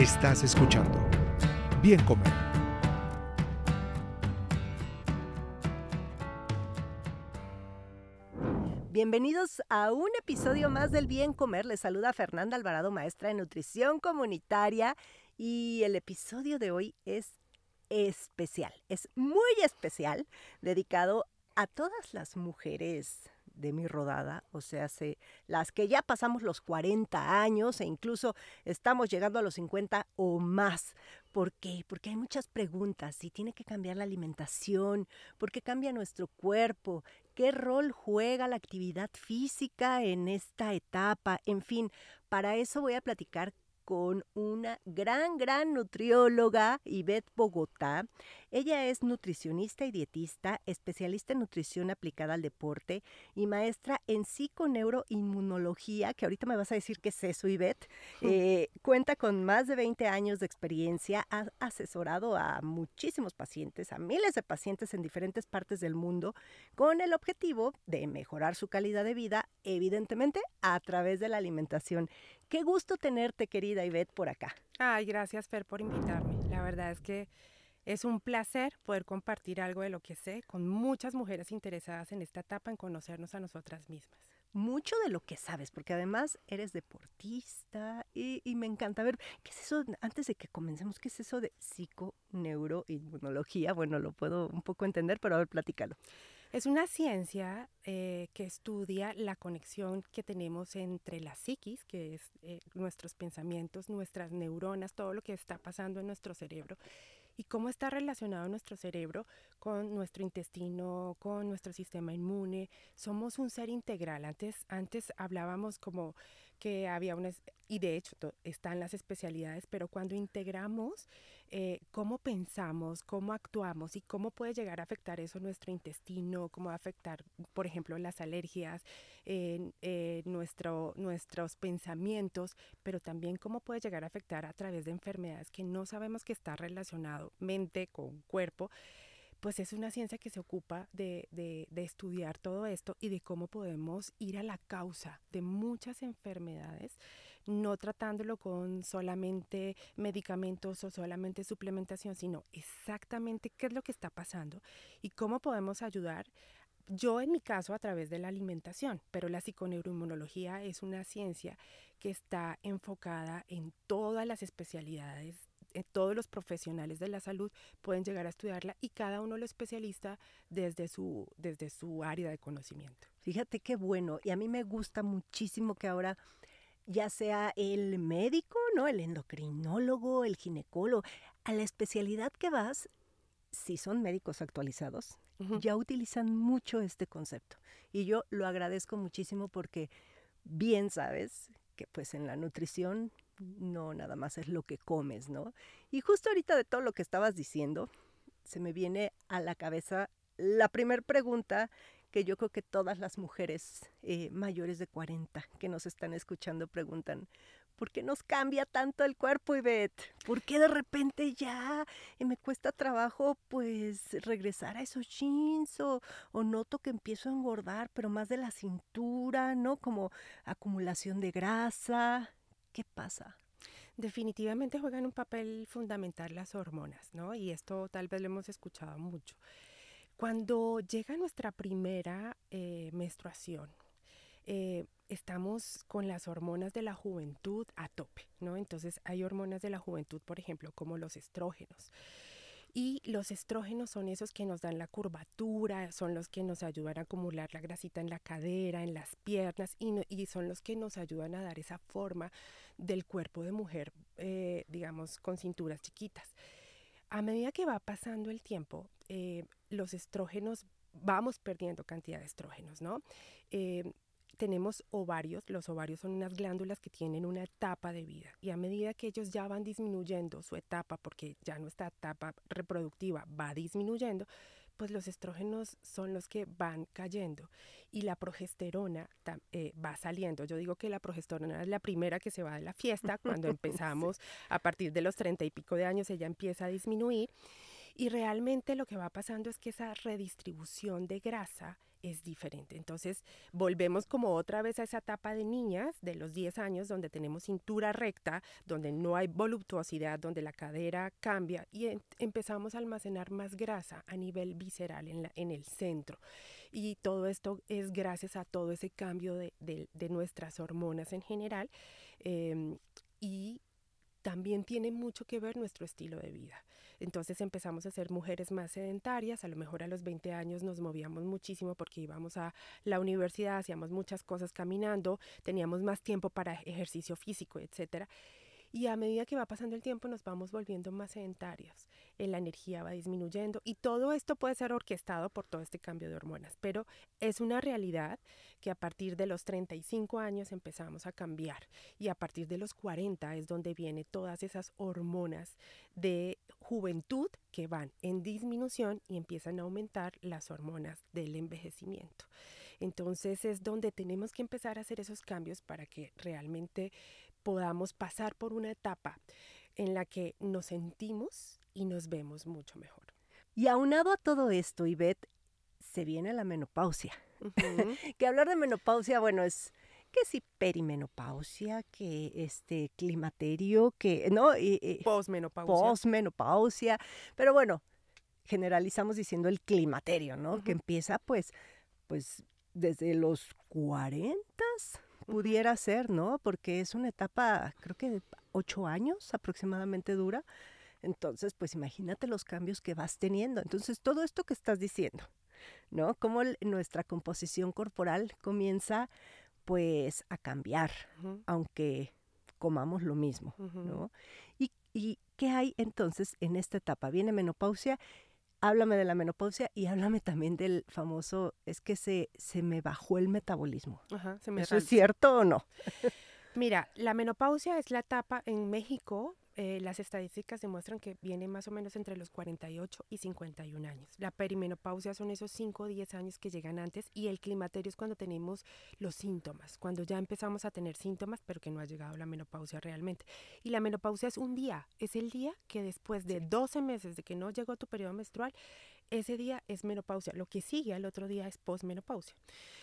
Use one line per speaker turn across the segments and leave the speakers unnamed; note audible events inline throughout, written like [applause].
Estás escuchando Bien Comer.
Bienvenidos a un episodio más del Bien Comer. Les saluda Fernanda Alvarado, maestra de nutrición comunitaria. Y el episodio de hoy es especial, es muy especial, dedicado a todas las mujeres de mi rodada, o sea, las que ya pasamos los 40 años e incluso estamos llegando a los 50 o más. ¿Por qué? Porque hay muchas preguntas. Si tiene que cambiar la alimentación, ¿por qué cambia nuestro cuerpo? ¿Qué rol juega la actividad física en esta etapa? En fin, para eso voy a platicar con una gran, gran nutrióloga, Ivette Bogotá. Ella es nutricionista y dietista, especialista en nutrición aplicada al deporte y maestra en psiconeuroinmunología, que ahorita me vas a decir qué es eso, Ivette. Hmm. Eh, cuenta con más de 20 años de experiencia, ha asesorado a muchísimos pacientes, a miles de pacientes en diferentes partes del mundo, con el objetivo de mejorar su calidad de vida, evidentemente, a través de la alimentación. Qué gusto tenerte, querida Ivette, por acá.
Ay, gracias, Fer, por invitarme. La verdad es que es un placer poder compartir algo de lo que sé con muchas mujeres interesadas en esta etapa en
conocernos a nosotras mismas. Mucho de lo que sabes, porque además eres deportista y, me encanta a ver, ¿qué es eso? Antes de que comencemos, ¿qué es eso de neuroinmunología Bueno, lo puedo un poco entender, pero a ver, platícalo. Es una ciencia
eh, que estudia la conexión que tenemos entre la psiquis, que es eh, nuestros pensamientos, nuestras neuronas, todo lo que está pasando en nuestro cerebro, y cómo está relacionado nuestro cerebro con nuestro intestino, con nuestro sistema inmune. Somos un ser integral. Antes, antes hablábamos como que había unas y de hecho están las especialidades, pero cuando integramos eh, cómo pensamos, cómo actuamos y cómo puede llegar a afectar eso nuestro intestino, cómo afectar, por ejemplo, las alergias, eh, nuestro, nuestros pensamientos, pero también cómo puede llegar a afectar a través de enfermedades que no sabemos que está relacionado mente con cuerpo pues es una ciencia que se ocupa de, estudiar todo esto y de cómo podemos ir a la causa de muchas enfermedades, no tratándolo con solamente medicamentos o solamente suplementación, sino exactamente qué es lo que está pasando y cómo podemos ayudar. Yo en mi caso a través de la alimentación, pero la psiconeuroinmunología es una ciencia que está enfocada en todas las especialidades eh, todos los profesionales de la salud pueden
llegar a estudiarla y cada uno lo especialista desde su, desde su área de conocimiento. Fíjate qué bueno, y a mí me gusta muchísimo que ahora ya sea el médico, ¿no? El endocrinólogo, el ginecólogo, a la especialidad que vas, si son médicos actualizados, ya utilizan mucho este concepto. Y yo lo agradezco muchísimo porque bien sabes que pues en la nutrición no nada más es lo que comes, ¿no? Y justo ahorita de todo lo que estabas diciendo, se me viene a la cabeza la primer pregunta que yo creo que todas las mujeres eh, mayores de 40 que nos están escuchando preguntan, ¿por qué nos cambia tanto el cuerpo, Ivette? ¿Por qué de repente ya me cuesta trabajo pues regresar a esos jeans o, noto que empiezo a engordar, pero más de la cintura, ¿no? Como acumulación de grasa. ¿Qué pasa? Definitivamente juegan un papel fundamental las hormonas, ¿no? Y esto
tal vez lo hemos escuchado mucho. Cuando llega nuestra primera eh, menstruación, eh, estamos con las hormonas de la juventud a tope, ¿no? Entonces hay hormonas de la juventud, por ejemplo, como los estrógenos, y los estrógenos son esos que nos dan la curvatura, son los que nos ayudan a acumular la grasita en la cadera, en las piernas y, son los que nos ayudan a dar esa forma del cuerpo de mujer, eh, digamos, con cinturas chiquitas. A medida que va pasando el tiempo, eh, los estrógenos, vamos perdiendo cantidad de estrógenos, ¿no? Eh, tenemos ovarios. Los ovarios son unas glándulas que tienen una etapa de vida y a medida que ellos ya van disminuyendo su etapa, porque ya nuestra etapa reproductiva va disminuyendo, pues los estrógenos son los que van cayendo y la progesterona eh, va saliendo. Yo digo que la progesterona es la primera que se va de la fiesta [laughs] cuando empezamos a partir de los treinta y pico de años ella empieza a disminuir y realmente lo que va pasando es que esa redistribución de grasa es diferente. Entonces volvemos como otra vez a esa etapa de niñas de los 10 años donde tenemos cintura recta, donde no hay voluptuosidad, donde la cadera cambia y empezamos a almacenar más grasa a nivel visceral en, la, en el centro. Y todo esto es gracias a todo ese cambio de, nuestras hormonas en general. Em, y también tiene mucho que ver nuestro estilo de vida. Entonces empezamos a ser mujeres más sedentarias, a lo mejor a los 20 años nos movíamos muchísimo porque íbamos a la universidad, hacíamos muchas cosas caminando, teníamos más tiempo para ejercicio físico, etcétera. Y a medida que va pasando el tiempo nos vamos volviendo más sedentarios, eh, la energía va disminuyendo y todo esto puede ser orquestado por todo este cambio de hormonas, pero es una realidad que a partir de los 35 años empezamos a cambiar y a partir de los 40 es donde vienen todas esas hormonas de juventud que van en disminución y empiezan a aumentar las hormonas del envejecimiento. Entonces es donde tenemos que empezar a hacer esos cambios para que realmente podamos pasar por una etapa en la que nos sentimos y nos vemos mucho mejor.
Y aunado a todo esto, Ivette, se viene la menopausia. [laughs] que hablar de menopausia, bueno, es que si perimenopausia, que este climaterio, que no, posmenopausia. Posmenopausia, pero bueno, generalizamos diciendo el climaterio, ¿no? Que empieza pues pues desde los 40 pudiera ser, ¿no? Porque es una etapa, creo que de ocho años aproximadamente dura. Entonces, pues imagínate los cambios que vas teniendo. Entonces, todo esto que estás diciendo, ¿no? Cómo nuestra composición corporal comienza pues a cambiar, aunque comamos lo mismo, ¿no? ¿Y qué hay entonces en esta etapa? Viene menopausia háblame de la menopausia y háblame también del famoso, es que se, se me bajó el metabolismo. Ajá, ¿Eso es cierto o no?
[laughs] Mira, la menopausia es la etapa en México eh, las estadísticas demuestran que viene más o menos entre los 48 y 51 años. La perimenopausia son esos 5 o 10 años que llegan antes y el climaterio es cuando tenemos los síntomas, cuando ya empezamos a tener síntomas pero que no ha llegado la menopausia realmente. Y la menopausia es un día, es el día que después de 12 meses de que no llegó tu periodo menstrual, ese día es menopausia. Lo que sigue al otro día es posmenopausia.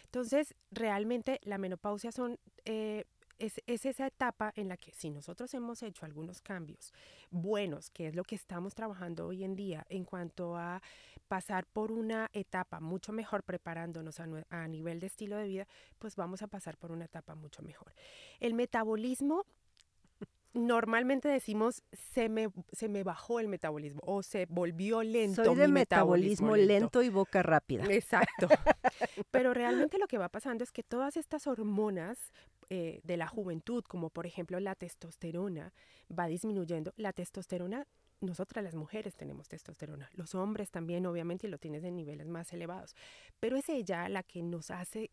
Entonces, realmente la menopausia son... Eh, es, esa etapa en la que si nosotros hemos hecho algunos cambios buenos, que es lo que estamos trabajando hoy en día en cuanto a pasar por una etapa mucho mejor preparándonos a, nivel de estilo de vida, pues vamos a pasar por una etapa mucho mejor. El metabolismo normalmente decimos se me, se me bajó el metabolismo o se volvió lento. Soy de metabolismo, lento. y
boca rápida.
Exacto. [laughs] Pero realmente lo que va pasando es que todas estas hormonas eh, de la juventud, como por ejemplo la testosterona, va disminuyendo. La testosterona, nosotras las mujeres tenemos testosterona, los hombres también obviamente lo tienes en niveles más elevados, pero es ella la que nos hace...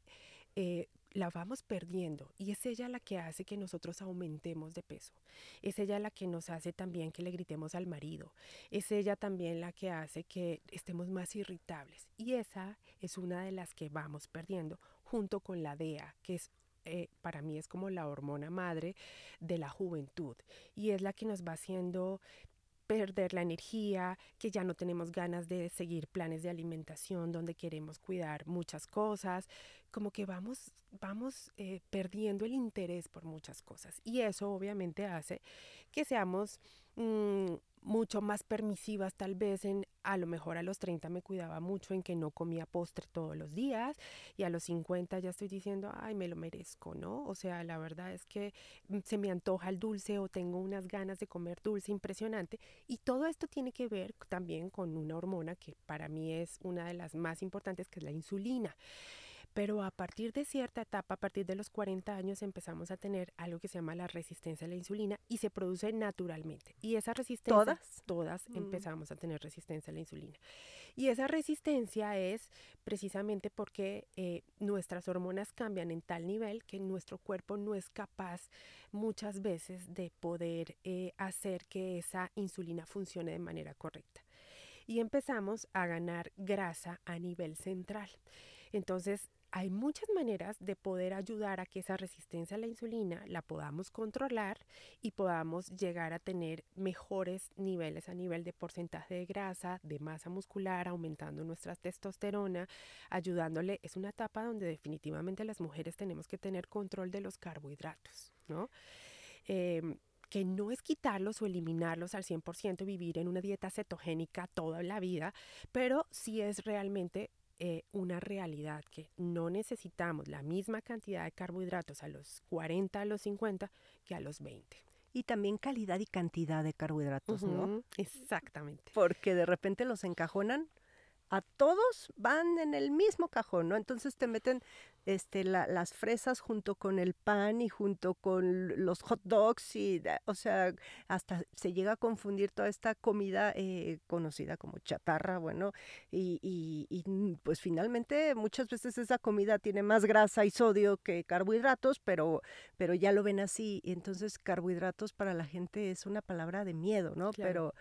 Eh, la vamos perdiendo y es ella la que hace que nosotros aumentemos de peso. Es ella la que nos hace también que le gritemos al marido. Es ella también la que hace que estemos más irritables. Y esa es una de las que vamos perdiendo junto con la DEA, que es eh, para mí es como la hormona madre de la juventud y es la que nos va haciendo perder la energía, que ya no tenemos ganas de seguir planes de alimentación donde queremos cuidar muchas cosas, como que vamos, vamos eh, perdiendo el interés por muchas cosas. Y eso obviamente hace que seamos... Mm, mucho más permisivas tal vez en, a lo mejor a los 30 me cuidaba mucho en que no comía postre todos los días y a los 50 ya estoy diciendo, ay, me lo merezco, ¿no? O sea, la verdad es que mm, se me antoja el dulce o tengo unas ganas de comer dulce impresionante y todo esto tiene que ver también con una hormona que para mí es una de las más importantes, que es la insulina. Pero a partir de cierta etapa, a partir de los 40 años, empezamos a tener algo que se llama la resistencia a la insulina y se produce naturalmente. Y esa resistencia... Todas. Todas mm. empezamos a tener resistencia a la insulina. Y esa resistencia es precisamente porque eh, nuestras hormonas cambian en tal nivel que nuestro cuerpo no es capaz muchas veces de poder eh, hacer que esa insulina funcione de manera correcta. Y empezamos a ganar grasa a nivel central. Entonces, hay muchas maneras de poder ayudar a que esa resistencia a la insulina la podamos controlar y podamos llegar a tener mejores niveles a nivel de porcentaje de grasa, de masa muscular, aumentando nuestra testosterona, ayudándole. Es una etapa donde definitivamente las mujeres tenemos que tener control de los carbohidratos, ¿no? Em, que no es quitarlos o eliminarlos al 100%, vivir en una dieta cetogénica toda la vida, pero sí es realmente eh, una realidad que no necesitamos la misma cantidad de carbohidratos a los 40, a los 50 que a los 20.
Y también calidad y cantidad de carbohidratos, ¿no? Exactamente. Porque de repente los encajonan a todos van en el mismo cajón, ¿no? Entonces te meten este, las fresas junto con el pan y junto con los hot dogs y, o sea, hasta se llega a confundir toda esta comida eh, conocida como chatarra, bueno, y, mm, pues finalmente muchas veces esa comida tiene más grasa y sodio que carbohidratos, pero, pero ya lo ven así, entonces carbohidratos para la gente es una palabra de miedo, ¿no? Pero,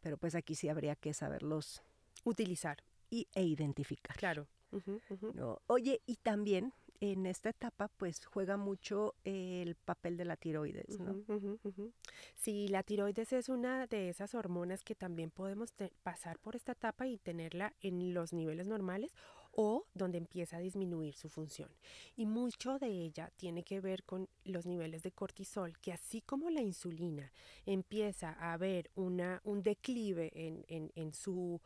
pero pues aquí sí habría que saberlos utilizar e identificar. Claro. Oye, y también en esta etapa pues juega mucho el papel de la tiroides,
si la tiroides es una de esas hormonas que también podemos pasar por esta etapa y tenerla en los niveles normales o donde empieza a disminuir su función. Y mucho de ella tiene que ver con los niveles de cortisol, que así como la insulina empieza a haber una, un declive en, en, en su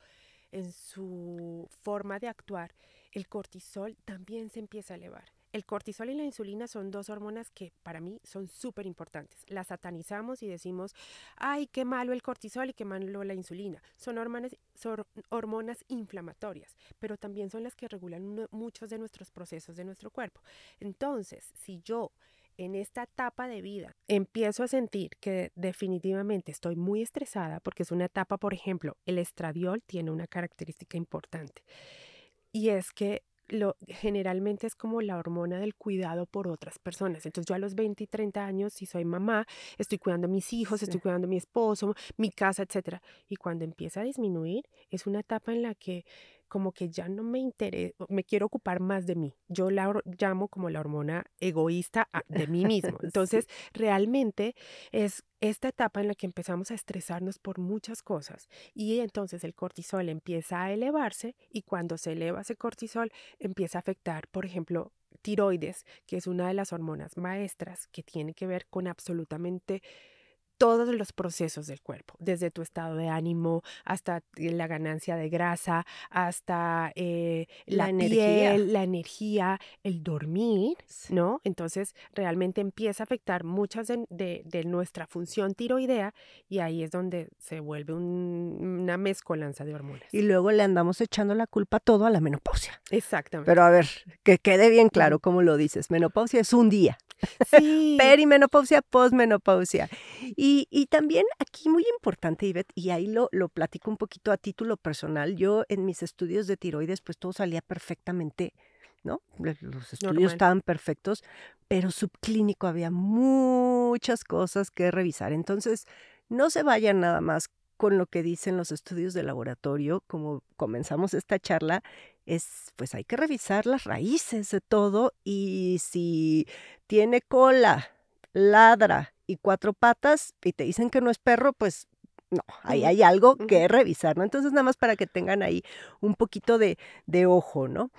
en su forma de actuar, el cortisol también se empieza a elevar. El cortisol y la insulina son dos hormonas que para mí son súper importantes. Las satanizamos y decimos, ay, qué malo el cortisol y qué malo la insulina. Son hormonas, son hormonas inflamatorias, pero también son las que regulan muchos de nuestros procesos de nuestro cuerpo. Entonces, si yo en esta etapa de vida empiezo a sentir que definitivamente estoy muy estresada porque es una etapa, por ejemplo, el estradiol tiene una característica importante y es que lo, generalmente es como la hormona del cuidado por otras personas. Entonces yo a los 20 y 30 años, si soy mamá, estoy cuidando a mis hijos, estoy cuidando a mi esposo, mi casa, etc. Y cuando empieza a disminuir, es una etapa en la que como que ya no me interesa, me quiero ocupar más de mí. Yo la llamo como la hormona egoísta ah, de mí mismo. [laughs] Entonces, realmente es esta etapa en la que empezamos a estresarnos por muchas cosas y entonces el cortisol empieza a elevarse y cuando se eleva ese cortisol empieza a afectar, por ejemplo, tiroides, que es una de las hormonas maestras que tiene que ver con absolutamente todos los procesos del cuerpo, desde tu estado de ánimo hasta la ganancia de grasa, hasta eh, la, energía. Piel, la energía, el dormir, ¿no? Entonces realmente empieza a afectar muchas de, nuestra función tiroidea y ahí es donde se vuelve una mezcolanza de hormonas.
Y luego le andamos echando la culpa todo a la menopausia. Exactamente. Pero a ver, que quede bien claro como lo dices, menopausia es un día. Sí. Perimenopausia, posmenopausia. Y, y también aquí muy importante, Ivette, y ahí lo, lo platico un poquito a título personal. Yo en mis estudios de tiroides, pues todo salía perfectamente ¿no? Los estudios estaban perfectos, pero subclínico había muchas cosas que revisar. Entonces, no se vayan nada más con lo que dicen los estudios de laboratorio, como comenzamos esta charla, es, pues hay que revisar las raíces de todo y si tiene cola, ladra y cuatro patas y te dicen que no es perro, pues no, ahí hay algo que revisar, ¿no? Entonces nada más para que tengan ahí un poquito de, ojo, ¿no?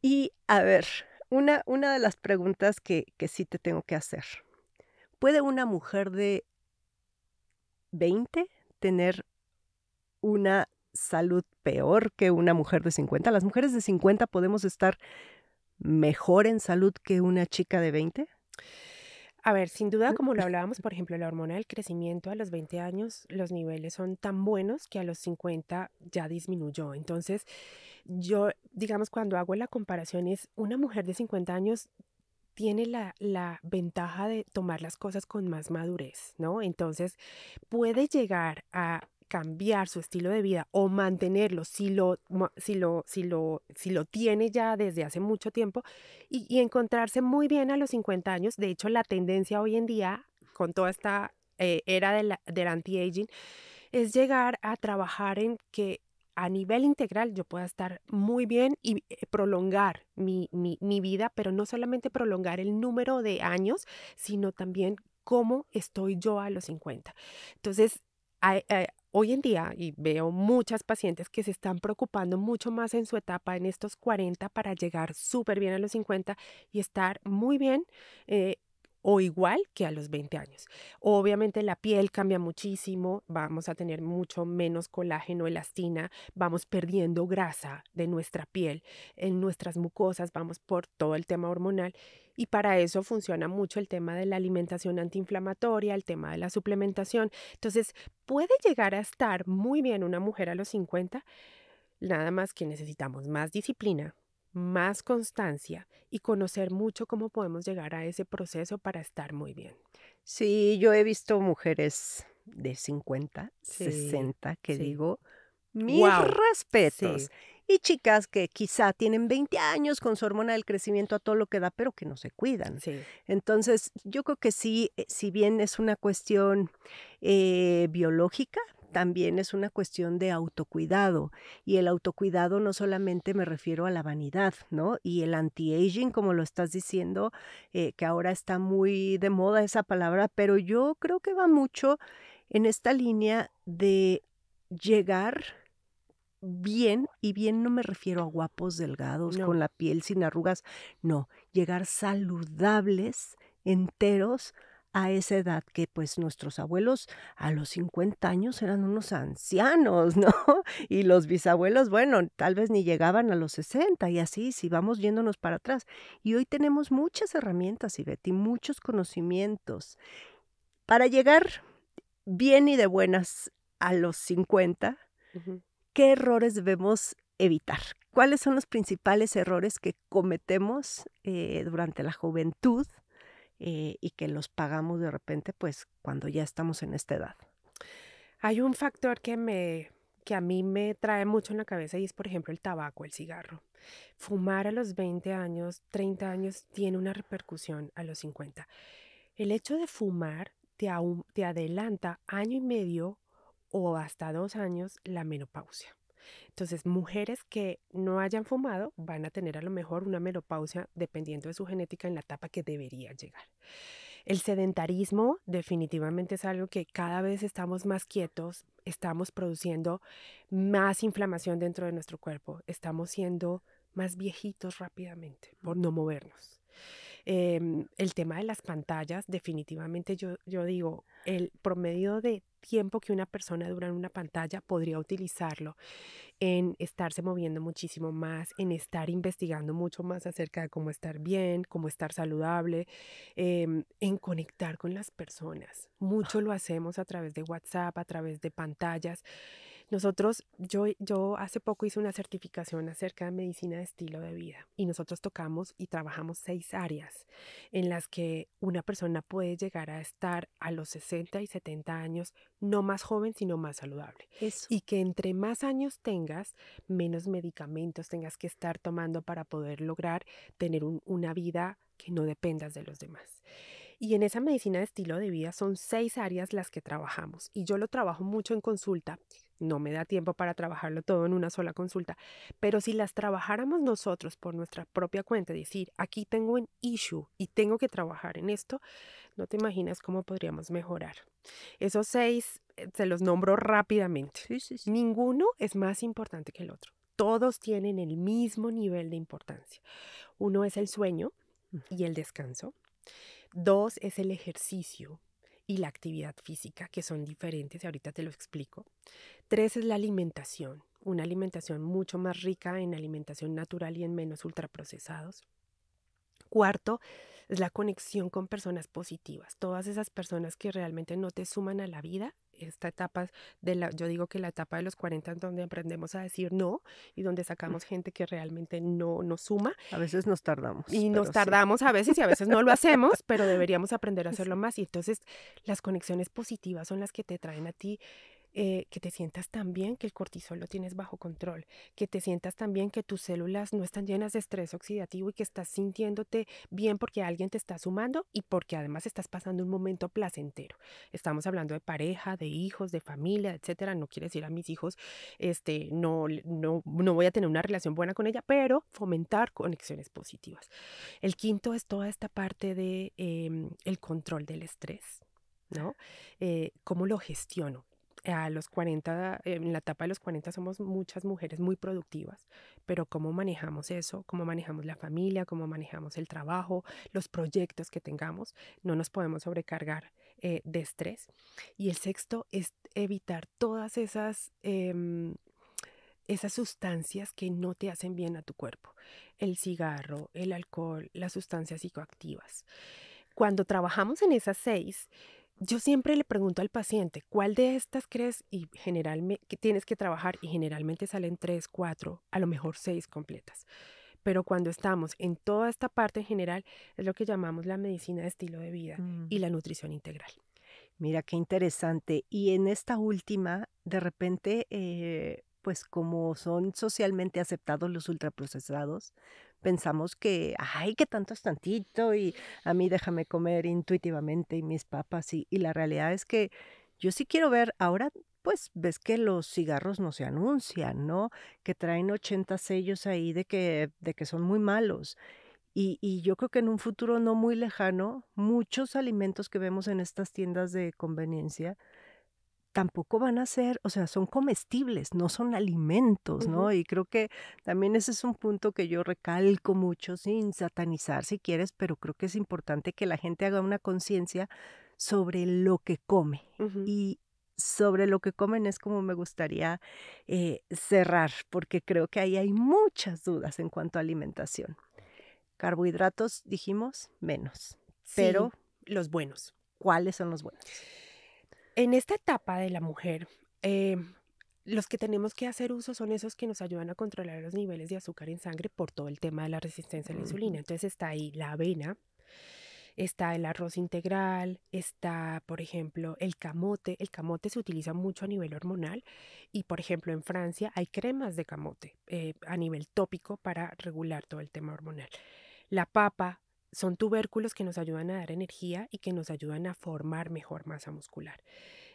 Y a ver, una, una de las preguntas que, que sí te tengo que hacer. ¿Puede una mujer de 20 tener una salud peor que una mujer de 50? ¿Las mujeres de 50 podemos estar mejor en salud que una chica de 20?
A ver, sin duda, como lo [laughs] hablábamos, por ejemplo, la hormona del crecimiento a los 20 años, los niveles son tan buenos que a los 50 ya disminuyó. Entonces, yo, digamos, cuando hago la comparación es una mujer de 50 años tiene la, la, ventaja de tomar las cosas con más madurez, ¿no? Entonces puede llegar a cambiar su estilo de vida o mantenerlo si lo, si lo, si lo, si lo tiene ya desde hace mucho tiempo y, encontrarse muy bien a los 50 años. De hecho, la tendencia hoy en día, con toda esta eh, era del anti-aging, es llegar a trabajar en que a nivel integral yo pueda estar muy bien y eh, prolongar mi, mi, mi vida, pero no solamente prolongar el número de años, sino también cómo estoy yo a los 50. Entonces, eh, hoy en día, y veo muchas pacientes que se están preocupando mucho más en su etapa en estos 40 para llegar súper bien a los 50 y estar muy bien eh, o igual que a los 20 años. Obviamente la piel cambia muchísimo, vamos a tener mucho menos colágeno, elastina, vamos perdiendo grasa de nuestra piel, en nuestras mucosas, vamos por todo el tema hormonal y para eso funciona mucho el tema de la alimentación antiinflamatoria, el tema de la suplementación. Entonces, puede llegar a estar muy bien una mujer a los 50, nada más que necesitamos más disciplina, más constancia y conocer mucho cómo podemos llegar a ese proceso para estar muy bien.
Sí, yo he visto mujeres de 50, 60, que digo, mis wow. Y chicas que quizá tienen 20 años con su hormona del crecimiento a todo lo que da, pero que no se cuidan. Entonces, yo creo que sí, eh, si bien es una cuestión eh, biológica, también es una cuestión de autocuidado. Y el autocuidado no solamente me refiero a la vanidad, ¿no? Y el anti-aging, como lo estás diciendo, eh, que ahora está muy de moda esa palabra, pero yo creo que va mucho en esta línea de llegar bien, y bien no me refiero a guapos delgados, con la piel sin arrugas, no, llegar saludables, enteros, a esa edad que pues nuestros abuelos a los 50 años eran unos ancianos, [laughs] ¿no? Y los bisabuelos, bueno, tal vez ni llegaban a los 60 y así, si vamos yéndonos para atrás. Y hoy tenemos muchas herramientas, y Betty muchos conocimientos para llegar bien y de buenas a los 50. ¿Qué errores debemos evitar? ¿Cuáles son los principales errores que cometemos eh, durante la juventud eh, y que los pagamos de repente, pues cuando ya estamos en esta edad. Hay un factor que me que a mí me trae mucho
en la cabeza y es, por ejemplo, el tabaco, el cigarro. Fumar a los 20 años, 30 años, tiene una repercusión a los 50. El hecho de fumar te, te adelanta año y medio o hasta dos años la menopausia. Entonces, mujeres que no hayan fumado van a tener a lo mejor una menopausia dependiendo de su genética en la etapa que debería llegar. El sedentarismo definitivamente es algo que cada vez estamos más quietos, estamos produciendo más inflamación dentro de nuestro cuerpo, estamos siendo más viejitos rápidamente por no movernos. Em, el tema de las pantallas, definitivamente yo, yo digo, el promedio de tiempo que una persona dura en una pantalla podría utilizarlo en estarse moviendo muchísimo más, en estar investigando mucho más acerca de cómo estar bien, cómo estar saludable, em, en conectar con las personas. Ah. Mucho lo hacemos a través de WhatsApp, a través de pantallas. Nosotros, yo, yo hace poco hice una certificación acerca de medicina de estilo de vida y nosotros tocamos y trabajamos seis áreas en las que una persona puede llegar a estar a los 60 y 70 años, no más joven, sino más saludable. Y que entre más años tengas, menos medicamentos tengas que estar tomando para poder lograr tener una vida que no dependas de los demás. Y en esa medicina de estilo de vida son seis áreas las que trabajamos. Y yo lo trabajo mucho en consulta. No me da tiempo para trabajarlo todo en una sola consulta. Pero si las trabajáramos nosotros por nuestra propia cuenta, decir, aquí tengo un issue y tengo que trabajar en esto, no te imaginas cómo podríamos mejorar. Esos seis, eh, se los nombro rápidamente. Ninguno es más importante que el otro. Todos tienen el mismo nivel de importancia. Uno es el sueño y el descanso. Dos es el ejercicio y la actividad física, que son diferentes, ahorita te lo explico. Tres es la alimentación, una alimentación mucho más rica en alimentación natural y en menos ultraprocesados. Cuarto, es la conexión con personas positivas, todas esas personas que realmente no te suman a la vida. Esta etapa de la, yo digo que la etapa de los 40 donde aprendemos a decir no y donde sacamos gente que realmente no nos suma.
A veces nos tardamos. Y nos tardamos a veces y a veces no lo
hacemos, pero [laughs] deberíamos aprender a hacerlo más. Y entonces las conexiones positivas son las que te traen a ti eh, que te sientas tan bien que el cortisol lo tienes bajo control, que te sientas tan bien que tus células no están llenas de estrés oxidativo y que estás sintiéndote bien porque alguien te está sumando y porque además estás pasando un momento placentero. Estamos hablando de pareja, de hijos, de familia, etcétera. No quiere decir a mis hijos, este, no, voy a tener una relación buena con ella, pero fomentar conexiones positivas. El quinto es toda esta parte de em, el control del estrés. ¿no? Eh, ¿Cómo lo gestiono? a los 40, eh, en la etapa de los 40 somos muchas mujeres muy productivas, pero cómo manejamos eso, cómo manejamos la familia, cómo manejamos el trabajo, los proyectos que tengamos, no nos podemos sobrecargar eh, de estrés. Y el sexto es evitar todas esas... Em, esas sustancias que no te hacen bien a tu cuerpo, el cigarro, el alcohol, las sustancias psicoactivas. Cuando trabajamos en esas seis, yo siempre le pregunto al paciente, ¿cuál de estas crees y generalmente que tienes que trabajar? Y generalmente salen tres, cuatro, a lo mejor seis completas. Pero cuando estamos en toda esta parte en general,
es lo que llamamos la medicina de estilo de vida y mm. la nutrición integral. Mira, qué interesante. Y en esta última, de repente, eh, pues como son socialmente aceptados los ultraprocesados, pensamos que, ay, que tanto es tantito y a mí déjame comer intuitivamente y mis papas y, la realidad es que yo sí quiero ver ahora pues ves que los cigarros no se anuncian, ¿no? Que traen 80 sellos ahí de que, son muy malos. y, yo creo que en un futuro no muy lejano, muchos alimentos que vemos en estas tiendas de conveniencia tampoco van a ser, o sea, son comestibles, no son alimentos, ¿no? Y creo que también ese es un punto que yo recalco mucho, sin satanizar si quieres, pero creo que es importante que la gente haga una conciencia sobre lo que come. Y sobre lo que comen es como me gustaría eh, cerrar, porque creo que ahí hay muchas dudas en cuanto a alimentación. Carbohidratos, dijimos, menos, pero los buenos. ¿Cuáles son los buenos?
En esta etapa de la mujer, eh, los que tenemos que hacer uso son esos que nos ayudan a controlar los niveles de azúcar en sangre por todo el tema de la resistencia a la insulina. Entonces está ahí la avena, está el arroz integral, está, por ejemplo, el camote. El camote se utiliza mucho a nivel hormonal y, por ejemplo, en Francia hay cremas de camote eh, a nivel tópico para regular todo el tema hormonal. La papa, son tubérculos que nos ayudan a dar energía y que nos ayudan a formar mejor masa muscular.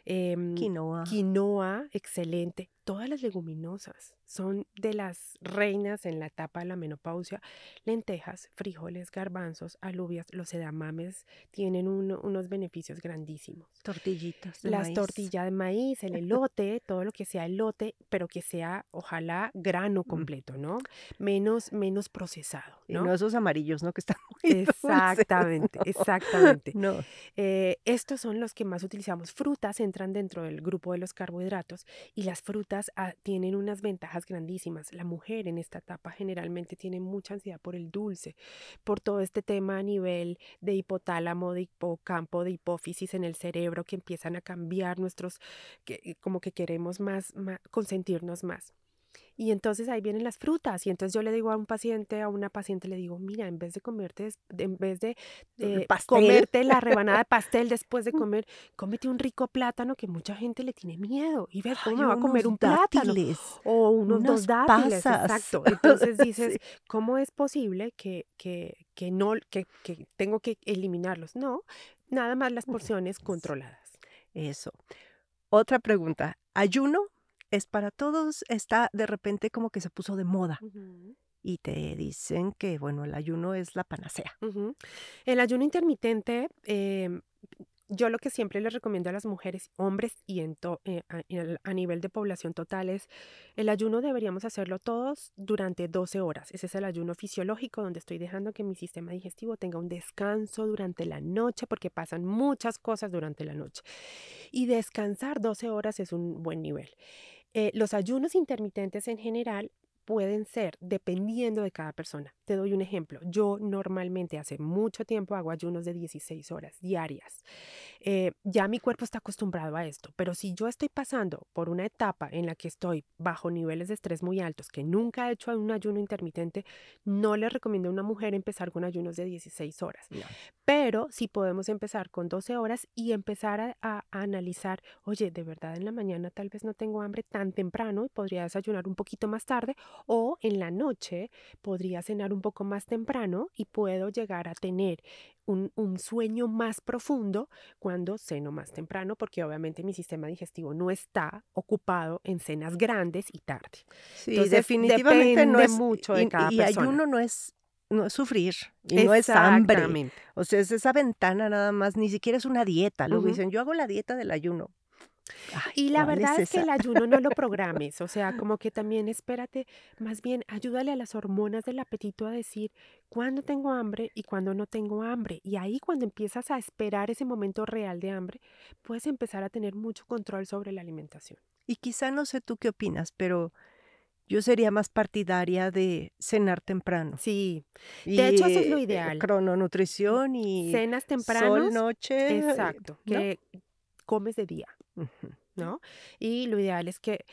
Em, quinoa. Quinoa, excelente todas las leguminosas son de las reinas en la etapa de la menopausia. Lentejas, frijoles, garbanzos, alubias, los edamames tienen unos beneficios grandísimos. Tortillitas. las tortillas de maíz, el elote, todo lo que sea elote, pero que sea ojalá grano mm. completo, ¿no? Menos, menos procesado. ¿no? Y no esos amarillos, ¿no? Que están
[laughs] Exactamente, exactamente. No.
Eh, estos son los que más utilizamos. Frutas entran dentro del grupo de los carbohidratos y las frutas Ah, tienen unas ventajas grandísimas. La mujer en esta etapa generalmente tiene mucha ansiedad por el dulce, por todo este tema a nivel de hipotálamo, de hipocampo, de hipófisis en el cerebro que empiezan a cambiar nuestros, como que queremos más consentirnos más. Y entonces ahí vienen las frutas. Y entonces yo le digo a un paciente, a una paciente, le digo, mira, en vez de comerte, en vez de eh, la rebanada de pastel después de [laughs] comer, cómete un rico plátano que mucha gente le tiene miedo. Y ve, cómo va a comer un plátano. O unos, unos dátiles. Pasas. Exacto. Entonces [laughs] dices, ¿cómo es posible que, no, que tengo que eliminarlos? No, nada más las porciones controladas. Eso.
Otra pregunta. ¿Ayuno es para todos, está de repente como que se puso de moda. Y te dicen que, bueno, el ayuno es la panacea.
El ayuno intermitente, em, yo lo que siempre les recomiendo a las mujeres, hombres y eh, a, a, nivel de población total es, el ayuno deberíamos hacerlo todos durante 12 horas. Ese es el ayuno fisiológico donde estoy dejando que mi sistema digestivo tenga un descanso durante la noche porque pasan muchas cosas durante la noche. Y descansar 12 horas es un buen nivel. Eh, los ayunos intermitentes en general pueden ser dependiendo de cada persona. Te doy un ejemplo. Yo normalmente hace mucho tiempo hago ayunos de 16 horas diarias. Eh, ya mi cuerpo está acostumbrado a esto, pero si yo estoy pasando por una etapa en la que estoy bajo niveles de estrés muy altos, que nunca he hecho un ayuno intermitente, no le recomiendo a una mujer empezar con ayunos de 16 horas. Pero si podemos empezar con 12 horas y empezar a analizar, oye, de verdad en la mañana tal vez no tengo hambre tan temprano y podría desayunar un poquito más tarde o en la noche podría cenar un poco más temprano y puedo llegar a tener un, sueño más profundo cuando ceno más temprano, porque obviamente mi sistema digestivo no está ocupado en cenas grandes y tarde. Sí, definitivamente no es mucho de y, y ayuno
no es no es sufrir no es hambre. O sea, es esa ventana nada más, ni siquiera es una dieta. Luego dicen, yo hago la dieta del ayuno
y la verdad es, que el ayuno no lo
[laughs] programes, o sea, como que también espérate,
más bien ayúdale a las hormonas del apetito a decir cuándo tengo hambre y cuándo no tengo hambre. Y ahí cuando empiezas a esperar ese momento real de hambre, puedes empezar a tener mucho control sobre la alimentación.
Y quizá no sé tú qué opinas, pero yo sería más partidaria de cenar temprano. Sí. de hecho, eso es lo eh, ideal. crononutrición y cenas temprano Sol, noche. Eh, exacto. Que comes de día.
¿no? Y lo ideal es que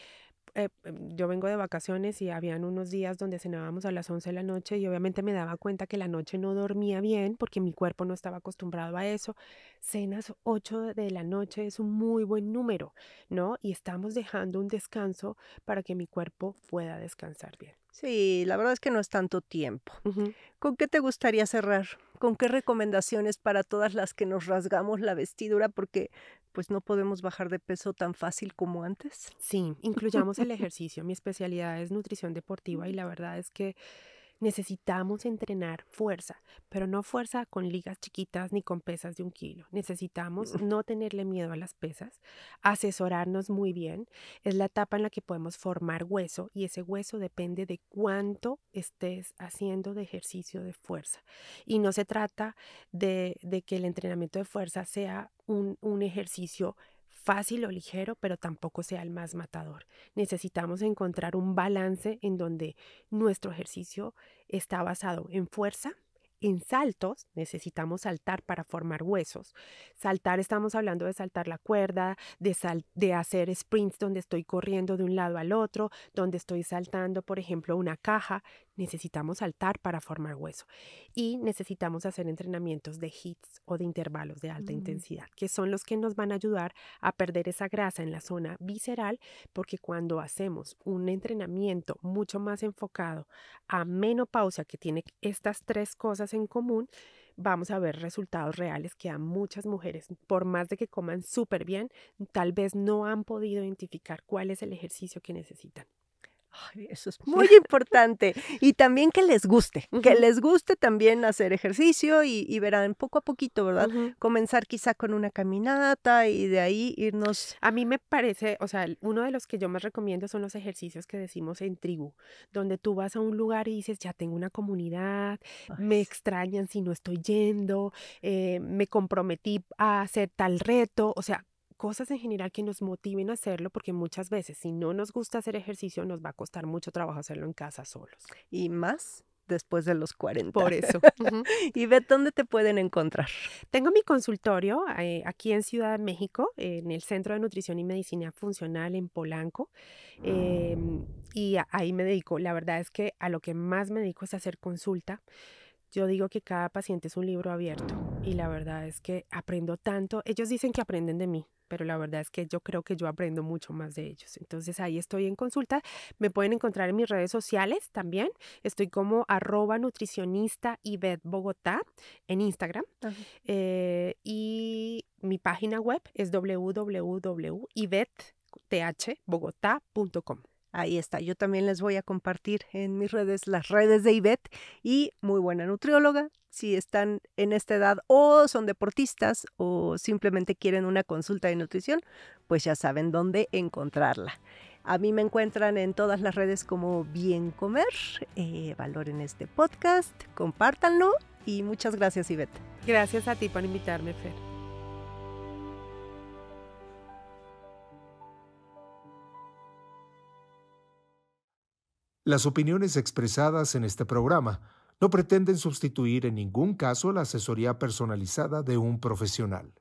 eh, em, yo vengo de vacaciones y habían unos días donde cenábamos a las 11 de la noche y obviamente me daba cuenta que la noche no dormía bien porque mi cuerpo no estaba acostumbrado a eso. Cenas 8 de la noche es un muy buen número, ¿no? Y estamos dejando un descanso para que mi cuerpo pueda descansar
bien. Sí, la verdad es que no es tanto tiempo. ¿Con qué te gustaría cerrar? ¿Con qué recomendaciones para todas las que nos rasgamos la vestidura? Porque pues no podemos bajar de peso tan fácil como antes. Sí, incluyamos el [laughs] ejercicio. Mi especialidad es nutrición
deportiva y la verdad es que Necesitamos entrenar fuerza, pero no fuerza con ligas chiquitas ni con pesas de un kilo. Necesitamos no tenerle miedo a las pesas, asesorarnos muy bien. Es la etapa en la que podemos formar hueso y ese hueso depende de cuánto estés haciendo de ejercicio de fuerza. Y no se trata de, que el entrenamiento de fuerza sea un, un ejercicio fácil o ligero, pero tampoco sea el más matador. Necesitamos encontrar un balance en donde nuestro ejercicio está basado en fuerza, en saltos, necesitamos saltar para formar huesos. Saltar, estamos hablando de saltar la cuerda, de, hacer sprints donde estoy corriendo de un lado al otro, donde estoy saltando, por ejemplo, una caja necesitamos saltar para formar hueso y necesitamos hacer entrenamientos de hits o de intervalos de alta mm. intensidad, que son los que nos van a ayudar a perder esa grasa en la zona visceral, porque cuando hacemos un entrenamiento mucho más enfocado a menopausia, que tiene estas tres cosas en común, vamos a ver resultados reales que a muchas mujeres, por más de que coman súper bien, tal vez no han podido identificar cuál es el ejercicio que necesitan eso es muy
importante. Y también que les guste, que les guste también hacer ejercicio y, verán poco a poquito, ¿verdad? Comenzar quizá con una caminata y de ahí
irnos. A mí me parece, o sea, uno de los que yo más recomiendo son los ejercicios que decimos en tribu, donde tú vas a un lugar y dices, ya tengo una comunidad, me extrañan si no estoy yendo, eh, me comprometí a hacer tal reto, o sea, cosas en general que nos motiven a hacerlo, porque muchas veces si no nos gusta hacer ejercicio nos va a costar mucho trabajo
hacerlo en casa solos. Y más después de los 40. Por eso.
[laughs] y ve dónde te pueden encontrar. Tengo mi consultorio eh, aquí en Ciudad de México, en el Centro de Nutrición y Medicina Funcional en Polanco. Em, y ahí me dedico, la verdad es que a lo que más me dedico es hacer consulta. Yo digo que cada paciente es un libro abierto y la verdad es que aprendo tanto. Ellos dicen que aprenden de mí, pero la verdad es que yo creo que yo aprendo mucho más de ellos. Entonces ahí estoy en consulta. Me pueden encontrar en mis redes sociales también. Estoy como arroba nutricionista y Bogotá en Instagram. Eh, y mi página web es
www.ibethbogotá.com. Ahí está. Yo también les voy a compartir en mis redes las redes de Ivette y muy buena nutrióloga. Si están en esta edad o son deportistas o simplemente quieren una consulta de nutrición, pues ya saben dónde encontrarla. A mí me encuentran en todas las redes como Bien Comer. Eh, valoren este podcast, compártanlo y muchas gracias Ivette. Gracias a ti por invitarme, Fer.
Las opiniones expresadas en este programa no pretenden sustituir en ningún caso la asesoría personalizada de un profesional.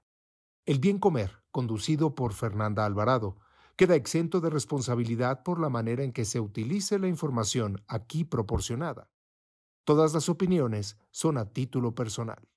El Bien Comer, conducido por Fernanda Alvarado, queda exento de responsabilidad por la manera en que se utilice la información
aquí proporcionada. Todas las opiniones son a título personal.